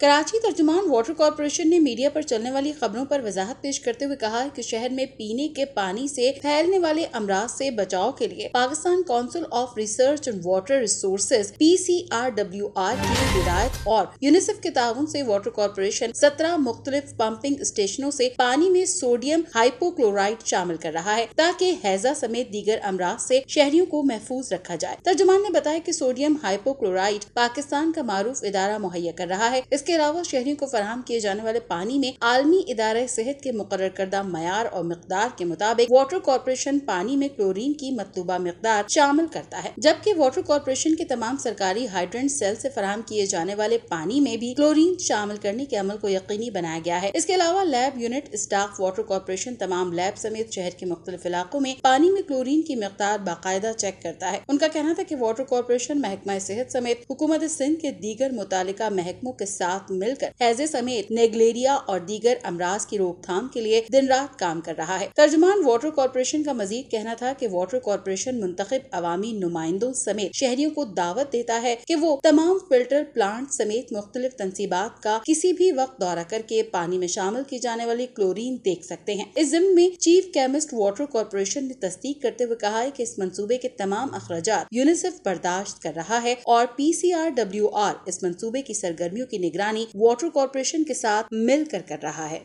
कराची तर्जुमान water corporation ने media पर चलने वाली खबरों पर वजाहत पेश करते हुए कहा कि शहर में पीने के पानी से फैलने वाले अमराज से बचाव के लिए Pakistan council of research and water resources P C R W R की हिदायत और यूनिसेफ के ताउन से वाटर कॉरपोरेशन सत्रह मुख्तलिफ पंपिंग स्टेशनों से पानी में सोडियम हाइपोक्लोराइड शामिल कर रहा है ताकि हैजा समेत दीगर अमराज से शहरियों को महफूज रखा जाए तर्जुमान ने बताया की सोडियम हाइपोक्लोराइड पाकिस्तान का मारूफ इदारा मुहैया कर रहा है इसके अलावा शहरियों को फराहम किए जाने वाले पानी में आलमी इदारे सेहत के मुकर करदा मैार और मकदार के मुताबिक वाटर कॉरपोरेशन पानी में क्लोरिन की मतलूबा मकदार शामिल करता है जबकि वाटर कॉरपोरेशन के तमाम सरकारी हाइड्रेंट सेल से फराहम किए जाने वाले पानी में भी क्लोरिन शामिल करने के अमल को यकीनी बनाया गया है इसके अलावा lab unit staff water corporation तमाम लैब समेत शहर के मुख्तलिफ इलाकों में पानी में क्लोरिन की मकदार बाकायदा चेक करता है उनका कहना था की वाटर कॉरपोरेशन महकमा सेहत समेत हुकूमत सिंध के दीगर मुतल महकमों के साथ साथ मिलकर हैजे समेत नेगलेरिया और दीगर अमराज की रोकथाम के लिए दिन रात काम कर रहा है तर्जमान वाटर कॉरपोरेशन का मजीद कहना था की वाटर कॉरपोरेशन मुंतब अवामी नुमाइंदों समेत शहरियों को दावत देता है की वो तमाम फिल्टर प्लांट समेत मुख्तलिफ तनसीबात का किसी भी वक्त दौरा करके पानी में शामिल की जाने वाली क्लोरीन देख सकते हैं इस जिम में चीफ केमिस्ट वाटर कॉरपोरेशन ने तस्दीक करते हुए कहा है की इस मनसूबे के तमाम अखराज यूनिसेफ बर्दाश्त कर रहा है और P C R W R इस मनसूबे की सरगर्मियों की निगरानी निगरानी वाटर कॉरपोरेशन के साथ मिलकर कर रहा है